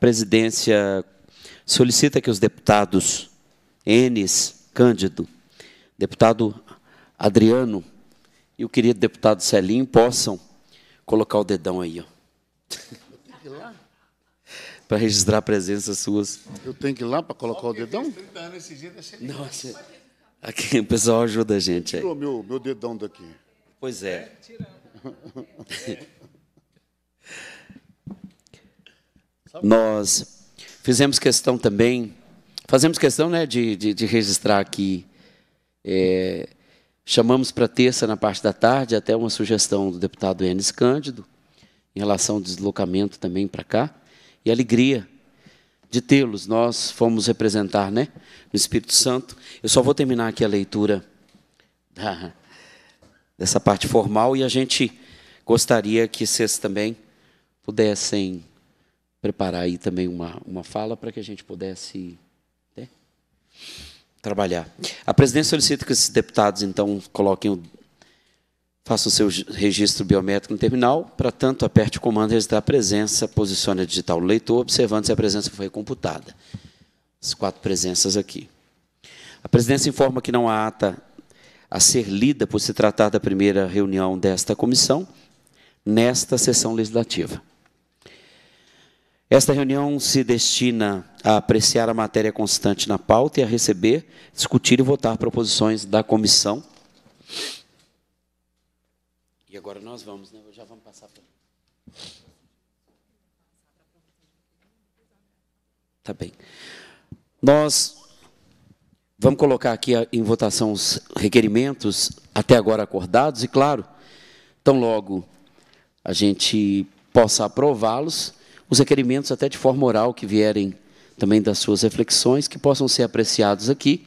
presidência solicita que os deputados Enes Cândido, deputado Adriano e o querido deputado Celim possam colocar o dedão aí, ó. para registrar a presença suas. Eu tenho que ir lá para colocar o dedão? Tá Não, anos Nossa, aqui, o pessoal ajuda a gente. Tirou aí. meu, meu dedão daqui. Pois é. é Nós fizemos questão também, fazemos questão né, de, de, de registrar aqui. É, chamamos para terça, na parte da tarde, até uma sugestão do deputado Enes Cândido, em relação ao deslocamento também para cá, e alegria de tê-los. Nós fomos representar né, no Espírito Santo. Eu só vou terminar aqui a leitura da, dessa parte formal e a gente gostaria que vocês também pudessem preparar aí também uma, uma fala para que a gente pudesse né, trabalhar. A presidência solicita que esses deputados, então, coloquem o, façam seu registro biométrico no terminal, para tanto aperte o comando registrar a presença, posicione a digital do leitor, observando se a presença foi computada. As quatro presenças aqui. A presidência informa que não há ata a ser lida por se tratar da primeira reunião desta comissão nesta sessão legislativa. Esta reunião se destina a apreciar a matéria constante na pauta e a receber, discutir e votar proposições da comissão. E agora nós vamos, né? Já vamos passar para. Tá bem. Nós vamos colocar aqui em votação os requerimentos até agora acordados e, claro, tão logo a gente possa aprová-los os requerimentos até de forma oral que vierem também das suas reflexões, que possam ser apreciados aqui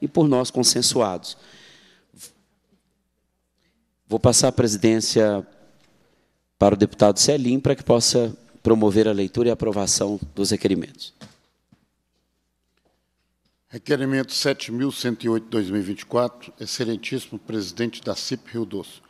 e por nós consensuados. Vou passar a presidência para o deputado Celim para que possa promover a leitura e a aprovação dos requerimentos. Requerimento 7.108-2024, Excelentíssimo Presidente da CIP Rio Doce.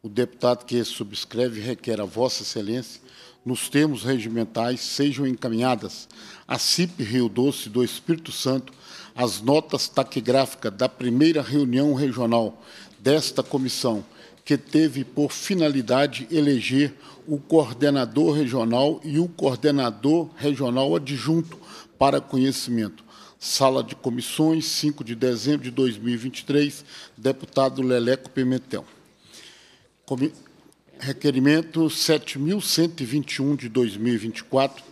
O deputado que subscreve requer a Vossa Excelência, nos termos regimentais, sejam encaminhadas à CIP Rio Doce do Espírito Santo as notas taquigráficas da primeira reunião regional desta comissão, que teve por finalidade eleger o coordenador regional e o coordenador regional adjunto para conhecimento. Sala de Comissões, 5 de dezembro de 2023, deputado Leleco Pimentel requerimento 7.121 de 2024,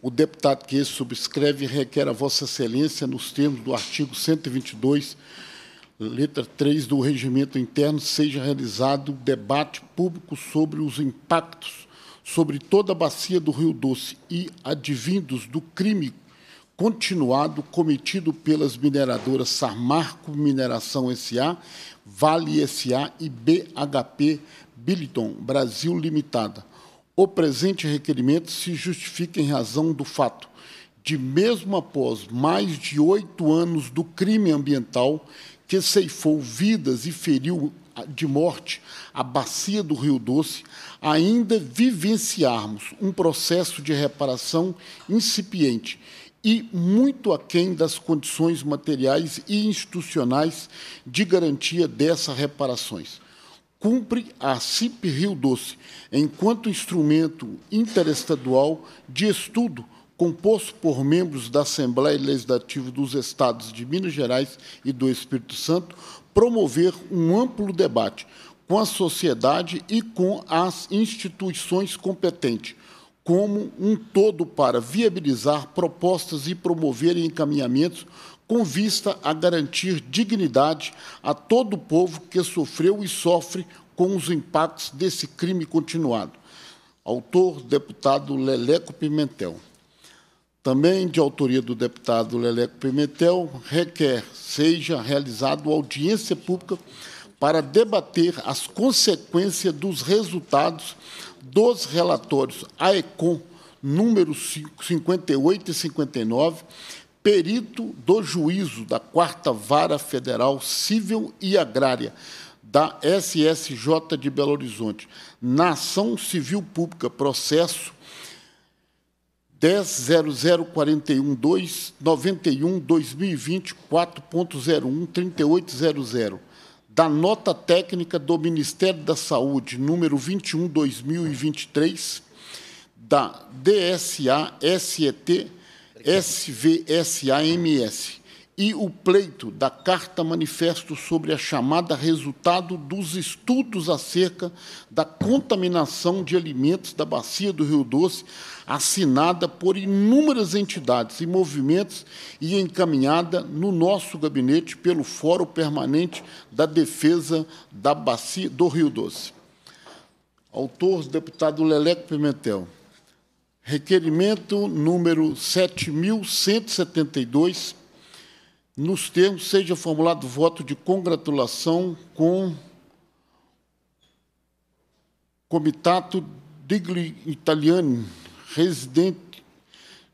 o deputado que subscreve requer a Vossa Excelência, nos termos do artigo 122, letra 3 do Regimento Interno, seja realizado debate público sobre os impactos sobre toda a bacia do Rio Doce e advindos do crime continuado cometido pelas mineradoras Sarmarco Mineração S.A., Vale S.A. e BHP Billiton Brasil Limitada. O presente requerimento se justifica em razão do fato de, mesmo após mais de oito anos do crime ambiental que ceifou vidas e feriu de morte a bacia do Rio Doce, ainda vivenciarmos um processo de reparação incipiente e muito aquém das condições materiais e institucionais de garantia dessas reparações. Cumpre a CIP Rio Doce, enquanto instrumento interestadual de estudo composto por membros da Assembleia Legislativa dos Estados de Minas Gerais e do Espírito Santo, promover um amplo debate com a sociedade e com as instituições competentes, como um todo para viabilizar propostas e promover encaminhamentos com vista a garantir dignidade a todo o povo que sofreu e sofre com os impactos desse crime continuado. Autor, deputado Leleco Pimentel. Também de autoria do deputado Leleco Pimentel, requer seja realizada audiência pública para debater as consequências dos resultados dos relatórios AECOM número 58 e 59, perito do juízo da Quarta Vara Federal Civil e Agrária da SSJ de Belo Horizonte, na ação civil pública, processo 10.0041291-2020-4.01-3800 da nota técnica do Ministério da Saúde, número 21/2023, da DSA SET SVSAMS e o pleito da Carta Manifesto sobre a chamada resultado dos estudos acerca da contaminação de alimentos da bacia do Rio Doce, assinada por inúmeras entidades e movimentos e encaminhada no nosso gabinete pelo Fórum Permanente da Defesa da Bacia do Rio Doce. Autor, deputado Leleco Pimentel. Requerimento número 7172 nos termos, seja formulado voto de congratulação com Comitato Digli Italiani, residente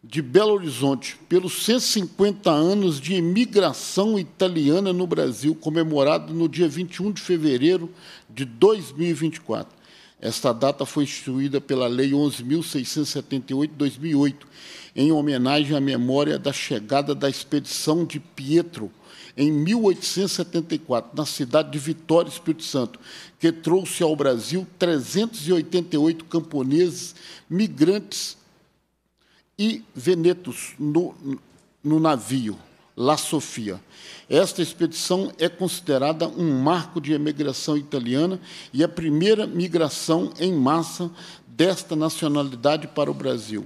de Belo Horizonte, pelos 150 anos de imigração italiana no Brasil, comemorado no dia 21 de fevereiro de 2024. Esta data foi instituída pela Lei 11.678, 2008, em homenagem à memória da chegada da expedição de Pietro, em 1874, na cidade de Vitória, Espírito Santo, que trouxe ao Brasil 388 camponeses, migrantes e venetos no, no navio. La Sofia. Esta expedição é considerada um marco de emigração italiana e a primeira migração em massa desta nacionalidade para o Brasil.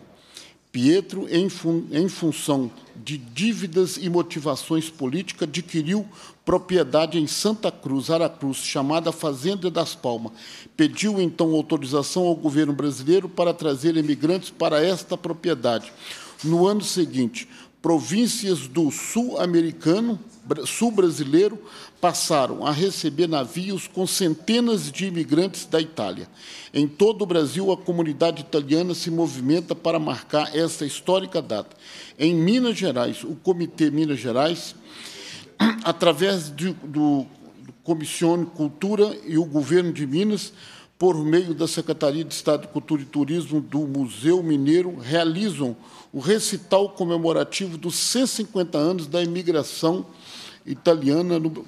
Pietro, em, fun em função de dívidas e motivações políticas, adquiriu propriedade em Santa Cruz, Aracruz, chamada Fazenda das Palmas. Pediu então autorização ao governo brasileiro para trazer imigrantes para esta propriedade. No ano seguinte, províncias do sul americano, sul brasileiro, passaram a receber navios com centenas de imigrantes da Itália. Em todo o Brasil, a comunidade italiana se movimenta para marcar esta histórica data. Em Minas Gerais, o Comitê Minas Gerais, através do, do Comissione Cultura e o governo de Minas, por meio da Secretaria de Estado de Cultura e Turismo do Museu Mineiro, realizam o recital comemorativo dos 150 anos da imigração italiana no,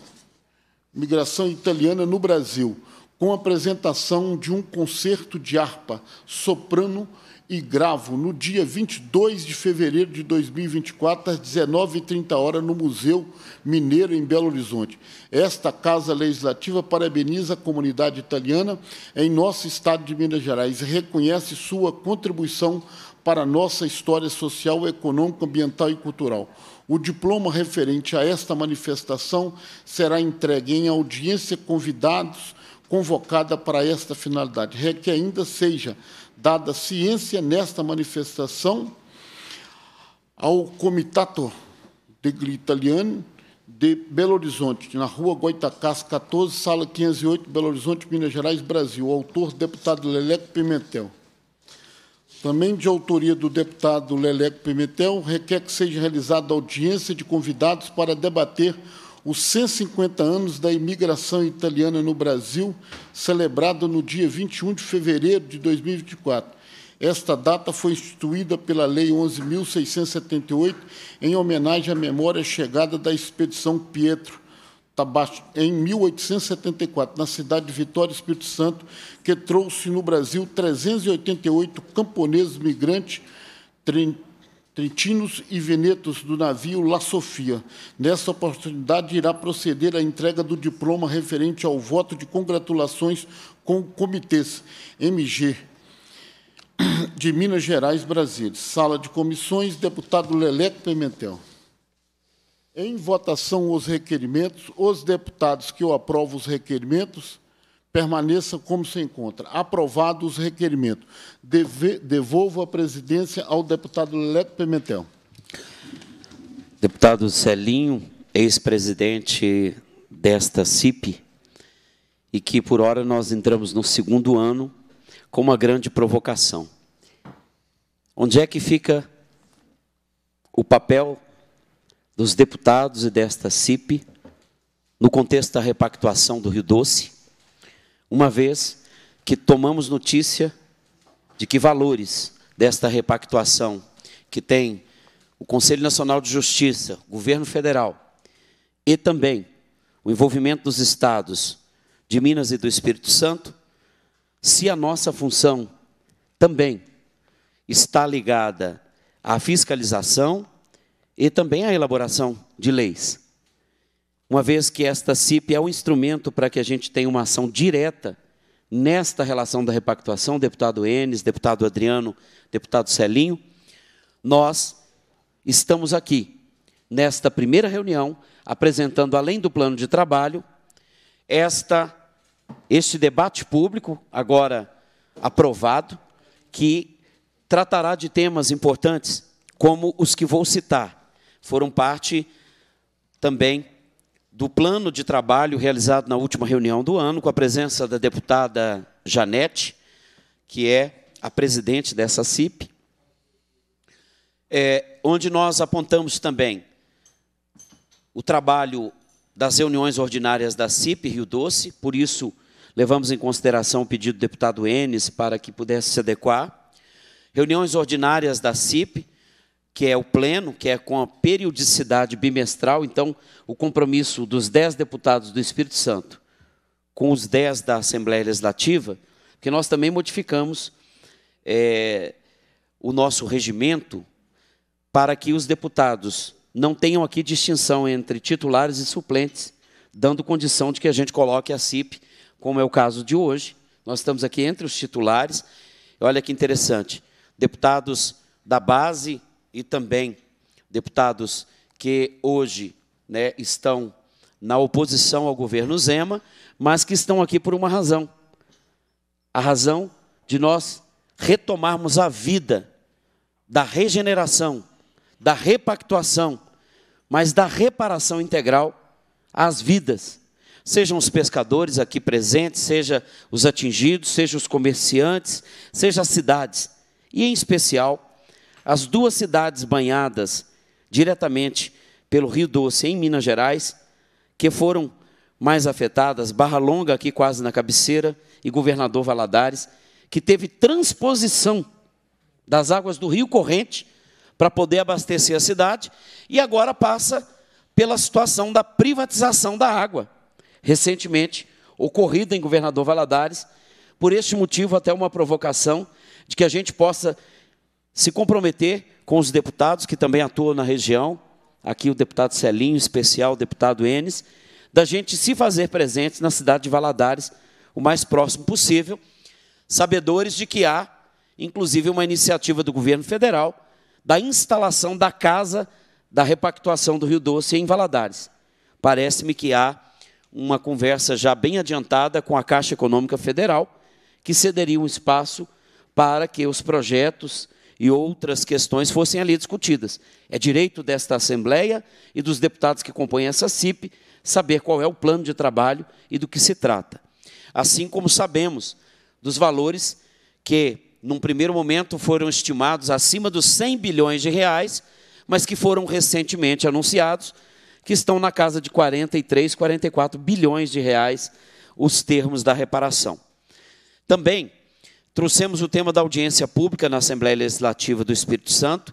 imigração italiana no Brasil com a apresentação de um concerto de harpa, soprano e gravo, no dia 22 de fevereiro de 2024, às 19h30, no Museu Mineiro, em Belo Horizonte. Esta Casa Legislativa parabeniza a comunidade italiana em nosso Estado de Minas Gerais e reconhece sua contribuição para a nossa história social, econômica, ambiental e cultural. O diploma referente a esta manifestação será entregue em audiência convidados convocada para esta finalidade. requer ainda seja dada ciência nesta manifestação ao Comitato degli Italiani de Belo Horizonte, na rua Goitacás, 14, sala 508, Belo Horizonte, Minas Gerais, Brasil. Autor, deputado Leleco Pimentel. Também de autoria do deputado Leleco Pimentel, requer que seja realizada audiência de convidados para debater os 150 anos da imigração italiana no Brasil, celebrado no dia 21 de fevereiro de 2024. Esta data foi instituída pela Lei 11.678 em homenagem à memória chegada da Expedição Pietro em 1874, na cidade de Vitória, Espírito Santo, que trouxe no Brasil 388 camponeses migrantes trentinos e venetos do navio La Sofia. Nessa oportunidade, irá proceder à entrega do diploma referente ao voto de congratulações com o Comitês MG de Minas Gerais, Brasil. Sala de comissões, deputado Leleco Pimentel. Em votação os requerimentos, os deputados que eu aprovo os requerimentos permaneça como se encontra. Aprovado os requerimentos. Deve, devolvo a presidência ao deputado Leleto Pimentel. Deputado Celinho, ex-presidente desta CIP, e que por hora nós entramos no segundo ano com uma grande provocação. Onde é que fica o papel dos deputados e desta CIP no contexto da repactuação do Rio Doce? uma vez que tomamos notícia de que valores desta repactuação que tem o Conselho Nacional de Justiça, o governo federal e também o envolvimento dos estados de Minas e do Espírito Santo, se a nossa função também está ligada à fiscalização e também à elaboração de leis uma vez que esta CIP é um instrumento para que a gente tenha uma ação direta nesta relação da repactuação, deputado Enes, deputado Adriano, deputado Celinho, nós estamos aqui, nesta primeira reunião, apresentando, além do plano de trabalho, esta, este debate público, agora aprovado, que tratará de temas importantes, como os que vou citar. Foram parte também do plano de trabalho realizado na última reunião do ano, com a presença da deputada Janete, que é a presidente dessa CIP, é, onde nós apontamos também o trabalho das reuniões ordinárias da CIP Rio Doce, por isso levamos em consideração o pedido do deputado Enes para que pudesse se adequar. Reuniões ordinárias da CIP, que é o pleno, que é com a periodicidade bimestral, então o compromisso dos dez deputados do Espírito Santo com os dez da Assembleia Legislativa, que nós também modificamos é, o nosso regimento para que os deputados não tenham aqui distinção entre titulares e suplentes, dando condição de que a gente coloque a CIP, como é o caso de hoje. Nós estamos aqui entre os titulares. Olha que interessante. Deputados da base e também deputados que hoje né, estão na oposição ao governo Zema, mas que estão aqui por uma razão. A razão de nós retomarmos a vida da regeneração, da repactuação, mas da reparação integral às vidas. Sejam os pescadores aqui presentes, seja os atingidos, seja os comerciantes, seja as cidades. E em especial as duas cidades banhadas diretamente pelo Rio Doce, em Minas Gerais, que foram mais afetadas, Barra Longa, aqui quase na cabeceira, e Governador Valadares, que teve transposição das águas do Rio Corrente para poder abastecer a cidade, e agora passa pela situação da privatização da água, recentemente ocorrida em Governador Valadares. Por este motivo, até uma provocação de que a gente possa se comprometer com os deputados que também atuam na região, aqui o deputado Celinho, especial o deputado Enes, da gente se fazer presente na cidade de Valadares o mais próximo possível, sabedores de que há, inclusive, uma iniciativa do governo federal da instalação da Casa da Repactuação do Rio Doce em Valadares. Parece-me que há uma conversa já bem adiantada com a Caixa Econômica Federal, que cederia um espaço para que os projetos e outras questões fossem ali discutidas. É direito desta Assembleia e dos deputados que compõem essa CIP saber qual é o plano de trabalho e do que se trata. Assim como sabemos dos valores que, num primeiro momento, foram estimados acima dos 100 bilhões de reais, mas que foram recentemente anunciados, que estão na casa de 43, 44 bilhões de reais os termos da reparação. Também Trouxemos o tema da audiência pública na Assembleia Legislativa do Espírito Santo,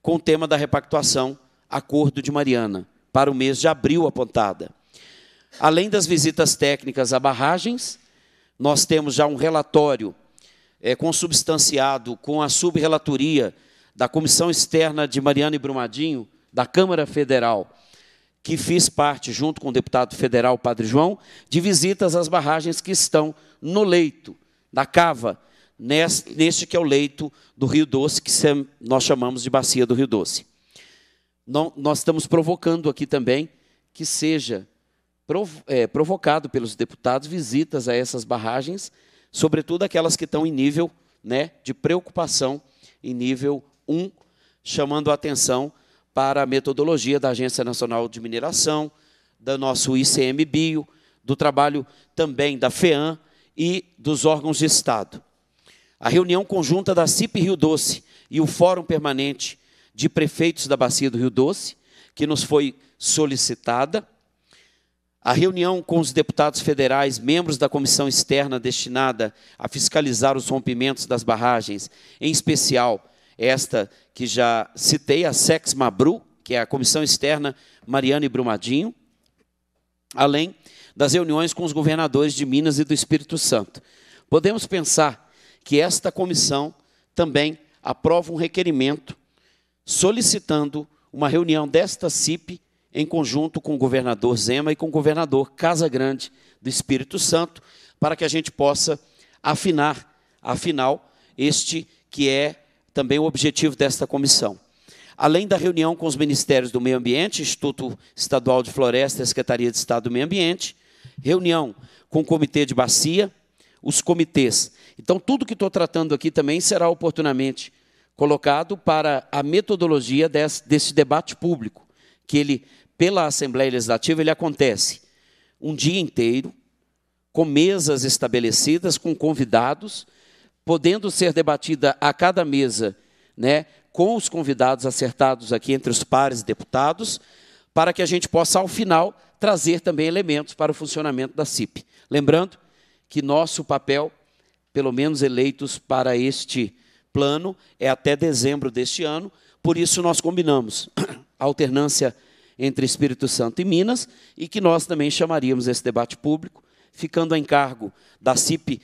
com o tema da repactuação, acordo de Mariana, para o mês de abril apontada. Além das visitas técnicas a barragens, nós temos já um relatório é, consubstanciado com a subrelatoria da Comissão Externa de Mariana e Brumadinho, da Câmara Federal, que fiz parte, junto com o deputado federal Padre João, de visitas às barragens que estão no leito da cava neste que é o leito do Rio Doce, que nós chamamos de bacia do Rio Doce. nós estamos provocando aqui também que seja é, provocado pelos deputados visitas a essas barragens, sobretudo aquelas que estão em nível né, de preocupação, em nível 1, chamando a atenção para a metodologia da Agência Nacional de Mineração, do nosso ICMBio, do trabalho também da FEAM e dos órgãos de Estado a reunião conjunta da CIP Rio Doce e o Fórum Permanente de Prefeitos da Bacia do Rio Doce, que nos foi solicitada, a reunião com os deputados federais, membros da comissão externa destinada a fiscalizar os rompimentos das barragens, em especial esta que já citei, a Sex Mabru, que é a comissão externa Mariana e Brumadinho, além das reuniões com os governadores de Minas e do Espírito Santo. Podemos pensar que esta comissão também aprova um requerimento solicitando uma reunião desta CIP em conjunto com o governador Zema e com o governador Casa Grande do Espírito Santo, para que a gente possa afinar, afinal, este que é também o objetivo desta comissão. Além da reunião com os Ministérios do Meio Ambiente, Instituto Estadual de Floresta e Secretaria de Estado do Meio Ambiente, reunião com o Comitê de Bacia, os comitês. Então, tudo que estou tratando aqui também será oportunamente colocado para a metodologia desse, desse debate público, que ele, pela Assembleia Legislativa, ele acontece um dia inteiro, com mesas estabelecidas, com convidados, podendo ser debatida a cada mesa, né, com os convidados acertados aqui entre os pares deputados, para que a gente possa, ao final, trazer também elementos para o funcionamento da CIP. Lembrando que nosso papel, pelo menos eleitos para este plano, é até dezembro deste ano, por isso nós combinamos a alternância entre Espírito Santo e Minas e que nós também chamaríamos esse debate público, ficando a encargo da CIP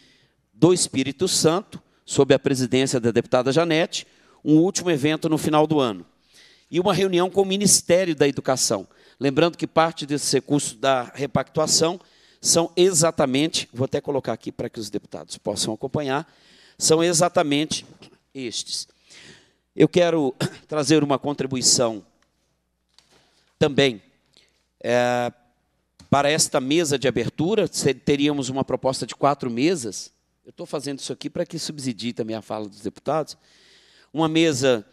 do Espírito Santo, sob a presidência da deputada Janete, um último evento no final do ano. E uma reunião com o Ministério da Educação. Lembrando que parte desse recurso da repactuação são exatamente, vou até colocar aqui para que os deputados possam acompanhar, são exatamente estes. Eu quero trazer uma contribuição também é, para esta mesa de abertura. Teríamos uma proposta de quatro mesas. Eu estou fazendo isso aqui para que subsidie também a fala dos deputados. Uma mesa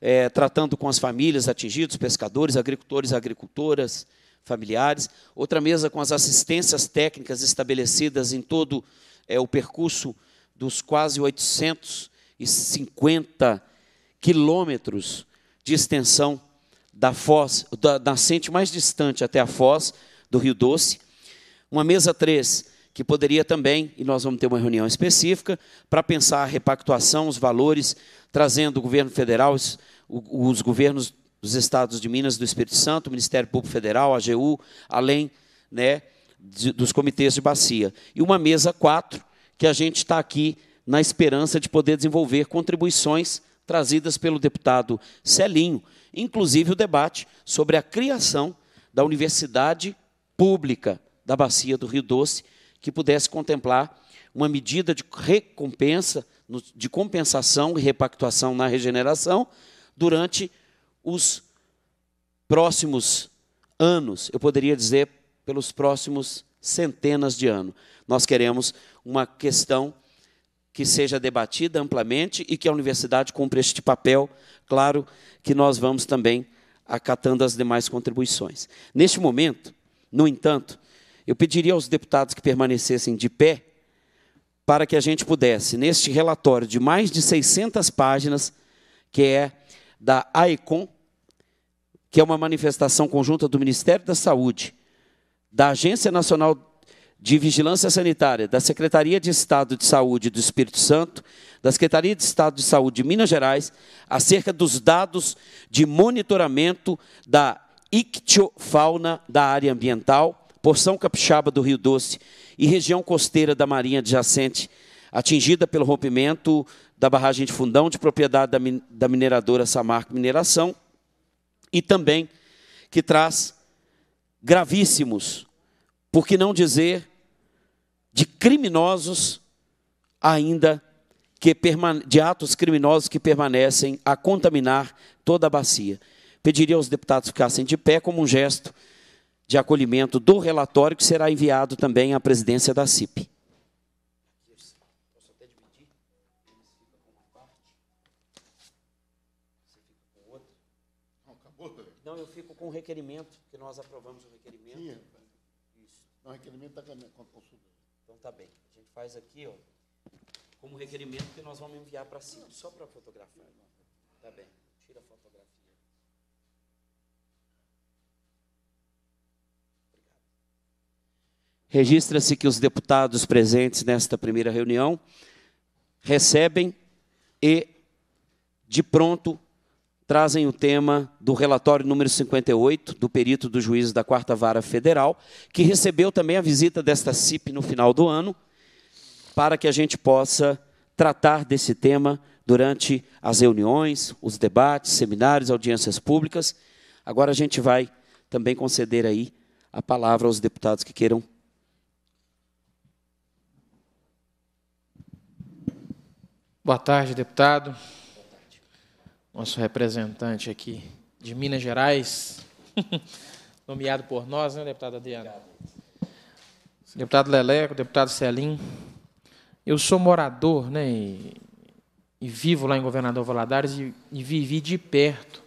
é, tratando com as famílias atingidas, pescadores, agricultores, agricultoras, familiares, outra mesa com as assistências técnicas estabelecidas em todo é, o percurso dos quase 850 quilômetros de extensão da foz, da nascente mais distante até a foz do Rio Doce. Uma mesa 3, que poderia também, e nós vamos ter uma reunião específica, para pensar a repactuação, os valores, trazendo o governo federal, os, os governos dos estados de Minas, do Espírito Santo, Ministério Público Federal, AGU, além né, de, dos comitês de bacia. E uma mesa quatro, que a gente está aqui na esperança de poder desenvolver contribuições trazidas pelo deputado Celinho, inclusive o debate sobre a criação da Universidade Pública da Bacia do Rio Doce, que pudesse contemplar uma medida de recompensa, de compensação e repactuação na regeneração durante os próximos anos, eu poderia dizer pelos próximos centenas de anos. Nós queremos uma questão que seja debatida amplamente e que a universidade cumpra este papel. Claro que nós vamos também acatando as demais contribuições. Neste momento, no entanto, eu pediria aos deputados que permanecessem de pé para que a gente pudesse, neste relatório de mais de 600 páginas, que é da AECOM, que é uma manifestação conjunta do Ministério da Saúde, da Agência Nacional de Vigilância Sanitária, da Secretaria de Estado de Saúde do Espírito Santo, da Secretaria de Estado de Saúde de Minas Gerais, acerca dos dados de monitoramento da ictiofauna da área ambiental, porção capixaba do Rio Doce e região costeira da Marinha adjacente, atingida pelo rompimento da barragem de fundão de propriedade da, da mineradora Samarco Mineração, e também que traz gravíssimos, por que não dizer de criminosos ainda que de atos criminosos que permanecem a contaminar toda a bacia. Pediria aos deputados ficassem de pé como um gesto de acolhimento do relatório que será enviado também à presidência da Cipe. com o requerimento, que nós aprovamos o requerimento. Sim, Isso. o requerimento está com a consulta. Então tá bem. A gente faz aqui, ó, como requerimento que nós vamos enviar para cima, só para fotografar. Tá bem. Tira a fotografia. Registra-se que os deputados presentes nesta primeira reunião recebem e, de pronto, trazem o tema do relatório número 58 do perito do juiz da Quarta Vara Federal, que recebeu também a visita desta CIP no final do ano, para que a gente possa tratar desse tema durante as reuniões, os debates, seminários, audiências públicas. Agora a gente vai também conceder aí a palavra aos deputados que queiram Boa tarde, deputado nosso representante aqui de Minas Gerais, nomeado por nós, né, deputada Adriana? Deputado Leleco, deputado Celim. Eu sou morador, né, e, e vivo lá em Governador Valadares e, e vivi de perto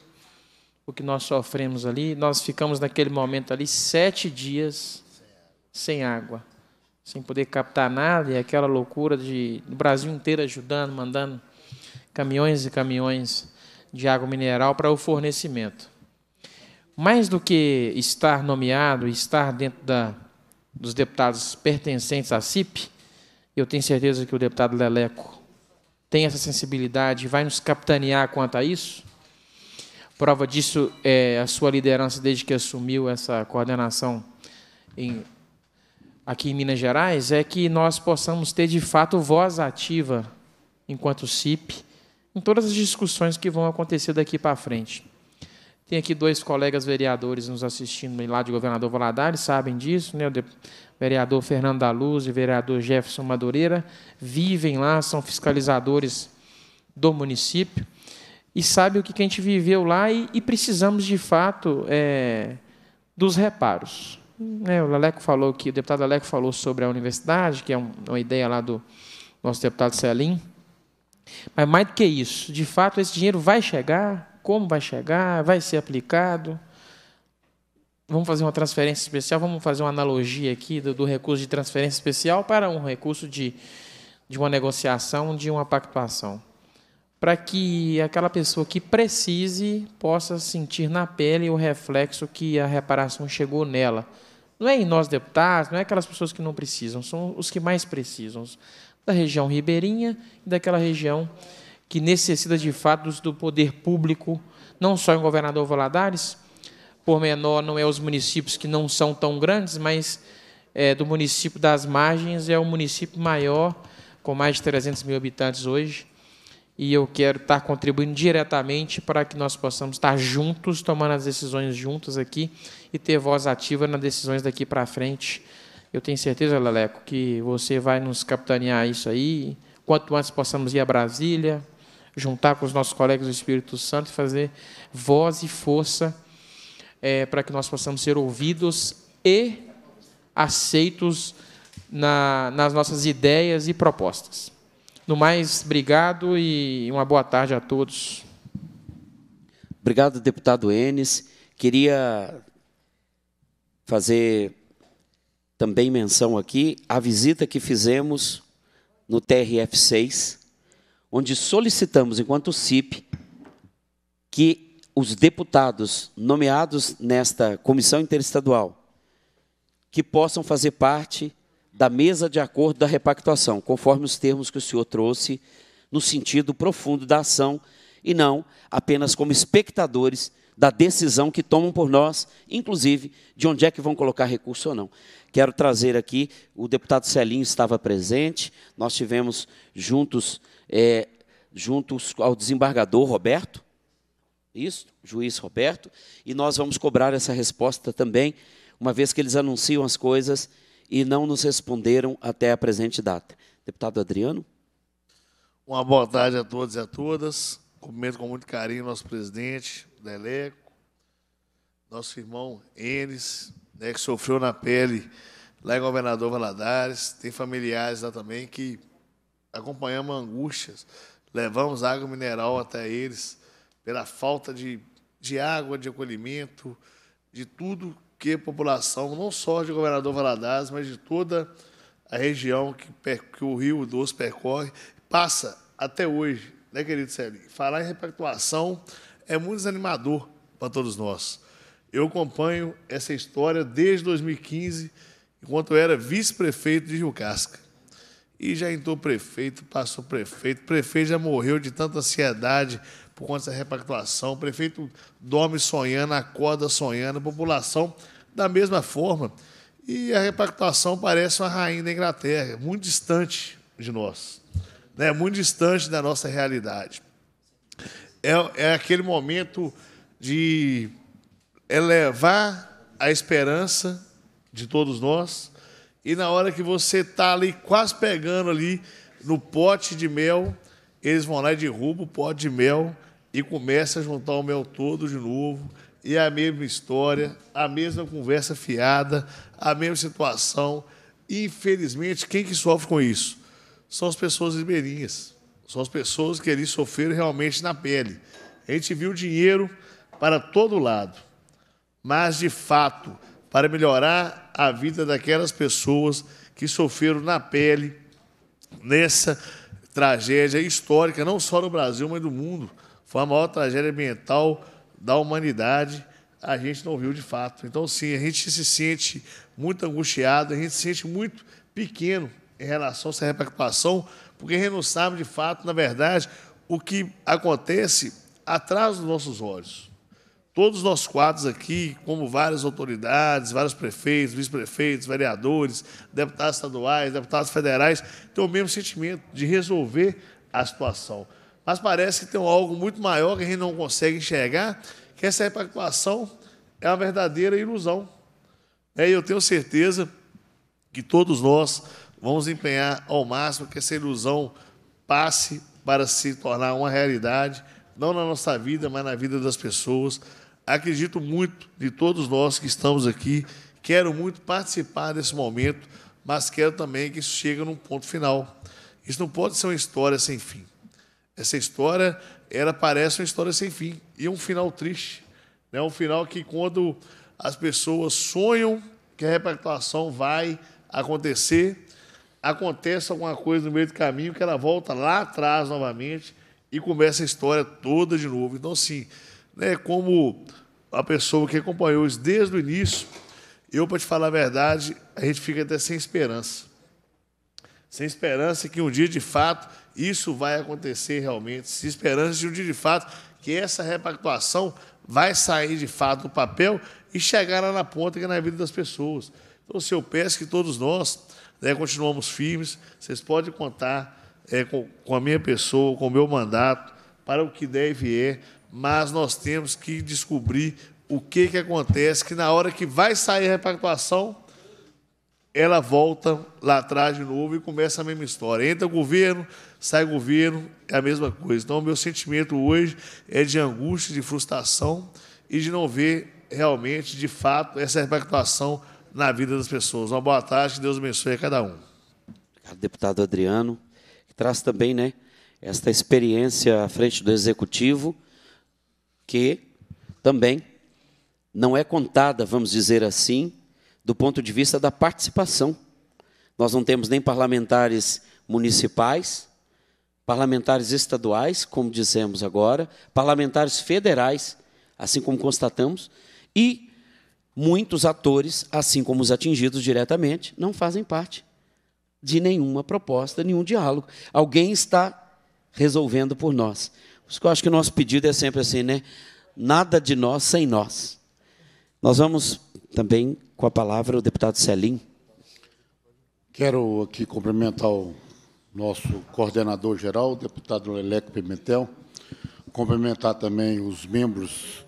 o que nós sofremos ali. Nós ficamos naquele momento ali sete dias sem água, sem poder captar nada, e aquela loucura de o Brasil inteiro ajudando, mandando caminhões e caminhões de água mineral para o fornecimento. Mais do que estar nomeado, estar dentro da, dos deputados pertencentes à CIP, eu tenho certeza que o deputado Leleco tem essa sensibilidade e vai nos capitanear quanto a isso. Prova disso é a sua liderança desde que assumiu essa coordenação em, aqui em Minas Gerais, é que nós possamos ter de fato voz ativa enquanto CIP com todas as discussões que vão acontecer daqui para frente. Tem aqui dois colegas vereadores nos assistindo lá de Governador Valadares, sabem disso, né? O vereador Fernando da Luz e o vereador Jefferson Madureira vivem lá, são fiscalizadores do município e sabem o que, a gente viveu lá e, e precisamos de fato é, dos reparos. É, o Leleco falou que o deputado Aleco falou sobre a universidade, que é um, uma ideia lá do nosso deputado Celim. Mas mais do que isso, de fato, esse dinheiro vai chegar? Como vai chegar? Vai ser aplicado? Vamos fazer uma transferência especial, vamos fazer uma analogia aqui do, do recurso de transferência especial para um recurso de, de uma negociação, de uma pactuação. Para que aquela pessoa que precise possa sentir na pele o reflexo que a reparação chegou nela. Não é em nós deputados, não é aquelas pessoas que não precisam, são os que mais precisam, da região ribeirinha e daquela região que necessita de fato do poder público, não só em Governador Valadares, por menor não é os municípios que não são tão grandes, mas é, do município das margens é o município maior, com mais de 300 mil habitantes hoje, e eu quero estar contribuindo diretamente para que nós possamos estar juntos, tomando as decisões juntos aqui e ter voz ativa nas decisões daqui para frente eu tenho certeza, Leleco, que você vai nos capitanear isso aí. Quanto antes possamos ir a Brasília, juntar com os nossos colegas do Espírito Santo e fazer voz e força é, para que nós possamos ser ouvidos e aceitos na, nas nossas ideias e propostas. No mais, obrigado e uma boa tarde a todos. Obrigado, deputado Enes. Queria fazer também menção aqui a visita que fizemos no TRF6, onde solicitamos, enquanto CIP, que os deputados nomeados nesta comissão interestadual que possam fazer parte da mesa de acordo da repactuação, conforme os termos que o senhor trouxe, no sentido profundo da ação, e não apenas como espectadores da decisão que tomam por nós, inclusive de onde é que vão colocar recurso ou não. Quero trazer aqui, o deputado Celinho estava presente, nós tivemos juntos, é, juntos ao desembargador Roberto, isso, juiz Roberto, e nós vamos cobrar essa resposta também, uma vez que eles anunciam as coisas e não nos responderam até a presente data. Deputado Adriano. Uma boa tarde a todos e a todas. Cumprimento com muito carinho nosso presidente, Deleco, nosso irmão Enes, né, que sofreu na pele lá em Governador Valadares, tem familiares lá também que acompanhamos angústias, levamos água mineral até eles pela falta de, de água, de acolhimento, de tudo que a população, não só de Governador Valadares, mas de toda a região que, que o Rio Doce percorre, passa até hoje, né, querido Célio? Falar em repactuação é muito desanimador para todos nós. Eu acompanho essa história desde 2015, enquanto eu era vice-prefeito de Jucasca. E já entrou prefeito, passou prefeito, prefeito já morreu de tanta ansiedade por conta dessa repactuação, o prefeito dorme sonhando, acorda sonhando, a população da mesma forma. E a repactuação parece uma rainha da Inglaterra, muito distante de nós, né? muito distante da nossa realidade é, é aquele momento de elevar a esperança de todos nós. E na hora que você está ali quase pegando ali no pote de mel, eles vão lá e derrubam o pote de mel e começa a juntar o mel todo de novo. E é a mesma história, a mesma conversa fiada, a mesma situação. Infelizmente, quem que sofre com isso? São as pessoas ribeirinhas. São as pessoas que ali sofreram realmente na pele. A gente viu dinheiro para todo lado, mas de fato, para melhorar a vida daquelas pessoas que sofreram na pele nessa tragédia histórica, não só no Brasil, mas do mundo. Foi a maior tragédia ambiental da humanidade, a gente não viu de fato. Então, sim, a gente se sente muito angustiado, a gente se sente muito pequeno em relação a essa repercussão porque a gente não sabe, de fato, na verdade, o que acontece atrás dos nossos olhos. Todos nós quatro aqui, como várias autoridades, vários prefeitos, vice-prefeitos, vereadores, deputados estaduais, deputados federais, têm o mesmo sentimento de resolver a situação. Mas parece que tem algo muito maior que a gente não consegue enxergar, que essa repactuação é uma verdadeira ilusão. É, e eu tenho certeza que todos nós Vamos empenhar ao máximo que essa ilusão passe para se tornar uma realidade, não na nossa vida, mas na vida das pessoas. Acredito muito de todos nós que estamos aqui. Quero muito participar desse momento, mas quero também que isso chegue num ponto final. Isso não pode ser uma história sem fim. Essa história, ela parece uma história sem fim e um final triste, né? Um final que quando as pessoas sonham que a repactuação vai acontecer, acontece alguma coisa no meio do caminho que ela volta lá atrás novamente e começa a história toda de novo. Então, assim, né, como a pessoa que acompanhou isso desde o início, eu, para te falar a verdade, a gente fica até sem esperança. Sem esperança que um dia, de fato, isso vai acontecer realmente. Sem esperança de um dia, de fato, que essa repactuação vai sair, de fato, do papel e chegar lá na ponta, que é na vida das pessoas. Então, se assim, eu peço que todos nós né, continuamos firmes. Vocês podem contar é, com, com, a minha pessoa, com o meu mandato, para o que der e vier, mas nós temos que descobrir o que, que acontece, que na hora que vai sair a repactuação, ela volta lá atrás de novo e começa a mesma história. Entra governo, sai governo, é a mesma coisa. Então, meu sentimento hoje é de angústia, de frustração e de não ver realmente, de fato, essa repactuação na vida das pessoas. Uma boa tarde, que Deus abençoe a cada um. Obrigado, deputado Adriano, que traz também né, esta experiência à frente do Executivo, que também não é contada, vamos dizer assim, do ponto de vista da participação. Nós não temos nem parlamentares municipais, parlamentares estaduais, como dizemos agora, parlamentares federais, assim como constatamos, e muitos atores, assim como os atingidos diretamente, não fazem parte de nenhuma proposta, nenhum diálogo. Alguém está resolvendo por nós. Por isso que eu acho que o nosso pedido é sempre assim, né? Nada de nós sem nós. Nós vamos também com a palavra o deputado Celim. Quero aqui cumprimentar o nosso coordenador geral, o deputado Leleco Pimentel, cumprimentar também os membros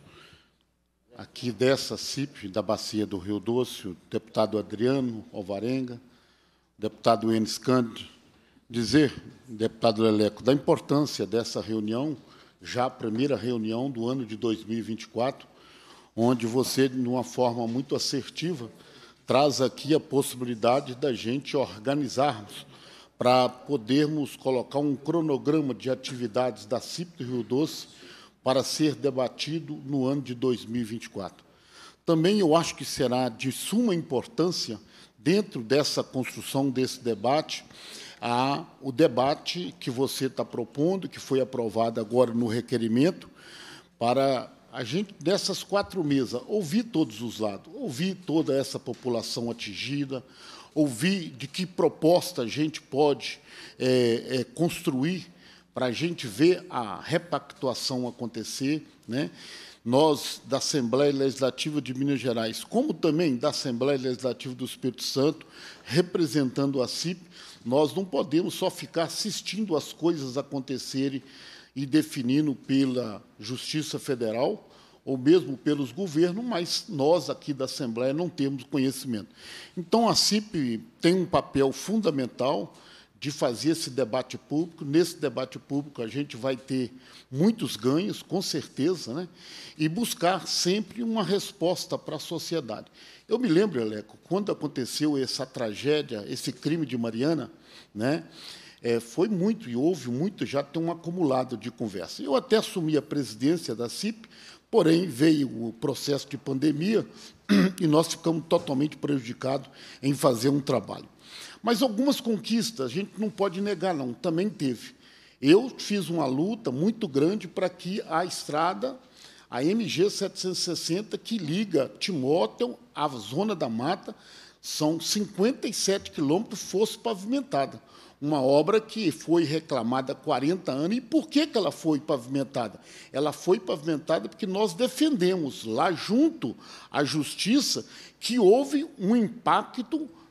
aqui dessa CIP, da Bacia do Rio Doce, o deputado Adriano Alvarenga, o deputado Enes Cândido, dizer, deputado Leleco, da importância dessa reunião, já a primeira reunião do ano de 2024, onde você, de uma forma muito assertiva, traz aqui a possibilidade da gente organizarmos para podermos colocar um cronograma de atividades da CIP do Rio Doce para ser debatido no ano de 2024. Também eu acho que será de suma importância, dentro dessa construção desse debate, a, o debate que você está propondo, que foi aprovado agora no requerimento, para a gente, dessas quatro mesas, ouvir todos os lados, ouvir toda essa população atingida, ouvir de que proposta a gente pode é, é, construir para a gente ver a repactuação acontecer, né? nós, da Assembleia Legislativa de Minas Gerais, como também da Assembleia Legislativa do Espírito Santo, representando a CIP, nós não podemos só ficar assistindo as coisas acontecerem e definindo pela Justiça Federal ou mesmo pelos governos, mas nós aqui da Assembleia não temos conhecimento. Então, a CIP tem um papel fundamental de fazer esse debate público. Nesse debate público, a gente vai ter muitos ganhos, com certeza, né? e buscar sempre uma resposta para a sociedade. Eu me lembro, Eleco, quando aconteceu essa tragédia, esse crime de Mariana, né? É, foi muito, e houve muito, já tem um acumulado de conversa. Eu até assumi a presidência da CIP, porém veio o processo de pandemia e nós ficamos totalmente prejudicados em fazer um trabalho. Mas algumas conquistas a gente não pode negar, não, também teve. Eu fiz uma luta muito grande para que a estrada, a MG 760, que liga Timóteo à Zona da Mata, são 57 quilômetros, fosse pavimentada. Uma obra que foi reclamada há 40 anos. E por que, que ela foi pavimentada? Ela foi pavimentada porque nós defendemos lá junto à Justiça que houve um impacto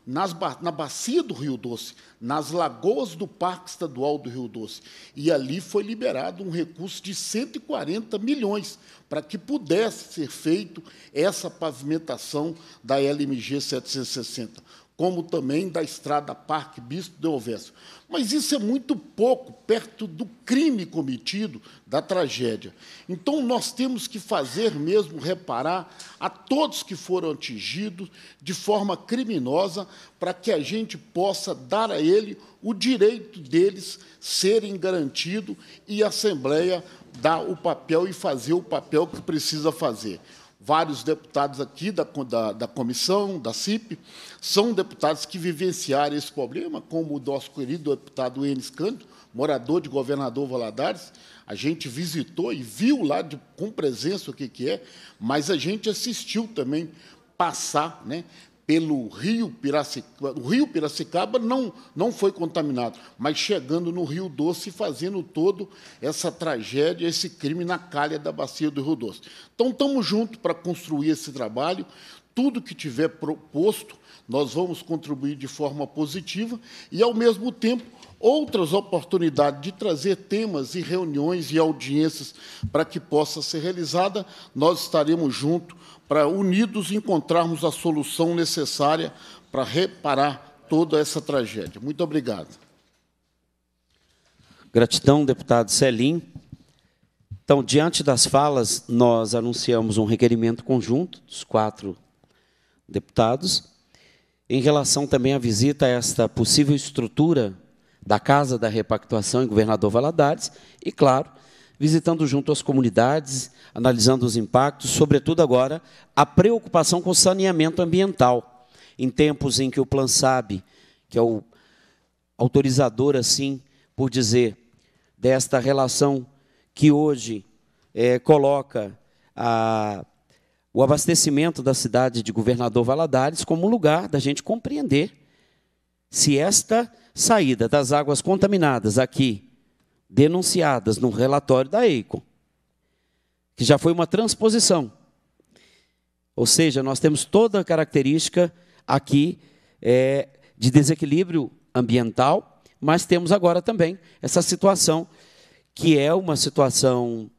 nas, na bacia do Rio Doce, nas lagoas do Parque Estadual do Rio Doce. E ali foi liberado um recurso de 140 milhões para que pudesse ser feito essa pavimentação da LMG 760 como também da estrada Parque Bispo de Ovesso. Mas isso é muito pouco perto do crime cometido, da tragédia. Então, nós temos que fazer mesmo reparar a todos que foram atingidos de forma criminosa, para que a gente possa dar a ele o direito deles serem garantido e a Assembleia dar o papel e fazer o papel que precisa fazer vários deputados aqui da, da, da, comissão, da CIP, são deputados que vivenciaram esse problema, como o nosso querido deputado Enes Canto, morador de governador Valadares. A gente visitou e viu lá de, com presença o que, que é, mas a gente assistiu também passar né, pelo rio Piracicaba. O rio Piracicaba não, não foi contaminado, mas chegando no Rio Doce e fazendo todo essa tragédia, esse crime na calha da bacia do Rio Doce. Então, estamos juntos para construir esse trabalho. Tudo que tiver proposto, nós vamos contribuir de forma positiva e, ao mesmo tempo, outras oportunidades de trazer temas e reuniões e audiências para que possa ser realizada, nós estaremos juntos para unidos encontrarmos a solução necessária para reparar toda essa tragédia. Muito obrigado. Gratidão, deputado Celim. Então, diante das falas, nós anunciamos um requerimento conjunto dos quatro deputados em relação também à visita a esta possível estrutura da Casa da Repactuação em Governador Valadares e, claro, visitando junto às comunidades, analisando os impactos, sobretudo agora, a preocupação com o saneamento ambiental. Em tempos em que o Plan Sabe, que é o autorizador, assim, por dizer, desta relação que hoje é, coloca a, o abastecimento da cidade de Governador Valadares como lugar da gente compreender se esta saída das águas contaminadas aqui denunciadas no relatório da EICOM, que já foi uma transposição. Ou seja, nós temos toda a característica aqui é, de desequilíbrio ambiental, mas temos agora também essa situação que é uma situação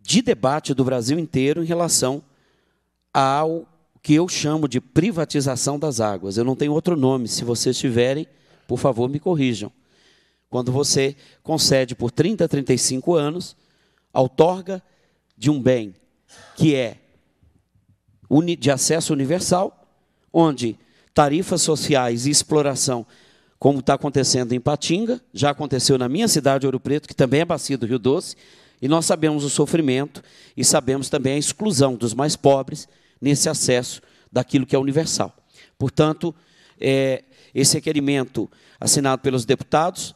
de debate do Brasil inteiro em relação ao que eu chamo de privatização das águas. Eu não tenho outro nome, se vocês tiverem, por favor, me corrijam. Quando você concede por 30 35 anos outorga de um bem que é de acesso universal, onde tarifas sociais e exploração, como está acontecendo em Patinga, já aconteceu na minha cidade, Ouro Preto, que também é bacia do Rio Doce, e nós sabemos o sofrimento e sabemos também a exclusão dos mais pobres nesse acesso daquilo que é universal. Portanto, é, esse requerimento assinado pelos deputados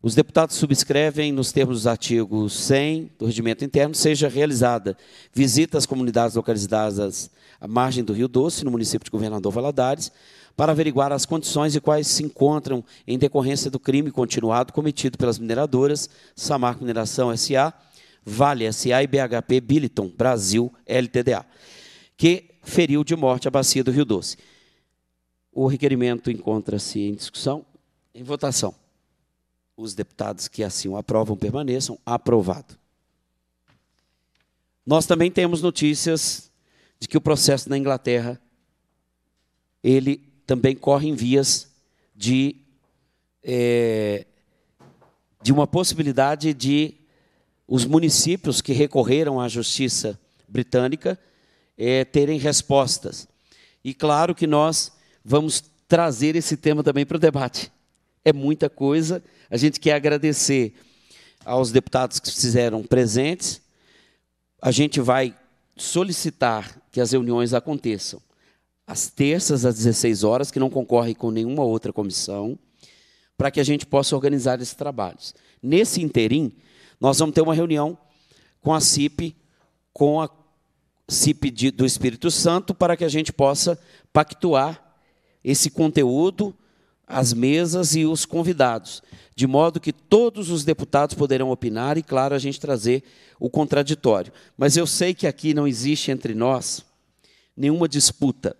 os deputados subscrevem, nos termos do artigo 100 do Regimento Interno, seja realizada visita às comunidades localizadas à margem do Rio Doce, no município de Governador Valadares, para averiguar as condições e quais se encontram em decorrência do crime continuado cometido pelas mineradoras Samarco Mineração SA, Vale SA e BHP Billiton Brasil LTDA, que feriu de morte a bacia do Rio Doce. O requerimento encontra-se em discussão, em votação. Os deputados que assim o aprovam permaneçam. Aprovado. Nós também temos notícias de que o processo na Inglaterra ele também corre em vias de é, de uma possibilidade de os municípios que recorreram à justiça britânica é, terem respostas. E claro que nós vamos trazer esse tema também para o debate. É muita coisa a gente quer agradecer aos deputados que se fizeram presentes. A gente vai solicitar que as reuniões aconteçam às terças às 16 horas, que não concorre com nenhuma outra comissão, para que a gente possa organizar esses trabalhos. Nesse interim, nós vamos ter uma reunião com a CIP, com a CIP do Espírito Santo, para que a gente possa pactuar esse conteúdo as mesas e os convidados, de modo que todos os deputados poderão opinar e, claro, a gente trazer o contraditório. Mas eu sei que aqui não existe entre nós nenhuma disputa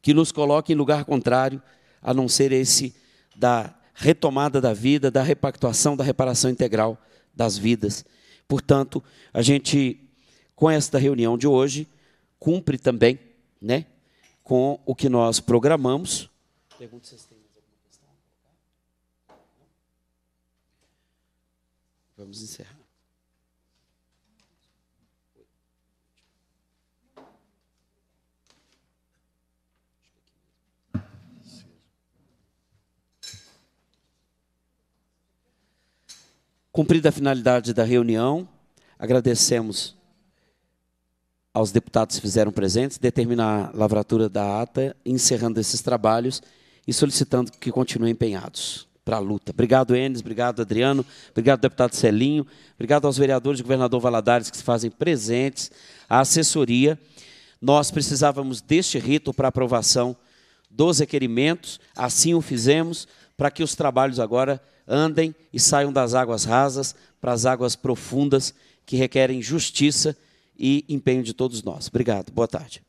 que nos coloque em lugar contrário, a não ser esse da retomada da vida, da repactuação, da reparação integral das vidas. Portanto, a gente, com esta reunião de hoje, cumpre também né, com o que nós programamos Pergunto se vocês têm mais alguma questão a colocar. Não? Vamos encerrar. Cumprida a finalidade da reunião, agradecemos aos deputados que fizeram presentes, determinar a lavratura da ata, encerrando esses trabalhos e solicitando que continuem empenhados para a luta. Obrigado, Enes, obrigado, Adriano, obrigado, deputado Celinho, obrigado aos vereadores e governador Valadares que se fazem presentes, à assessoria. Nós precisávamos deste rito para aprovação dos requerimentos, assim o fizemos, para que os trabalhos agora andem e saiam das águas rasas para as águas profundas que requerem justiça e empenho de todos nós. Obrigado, boa tarde.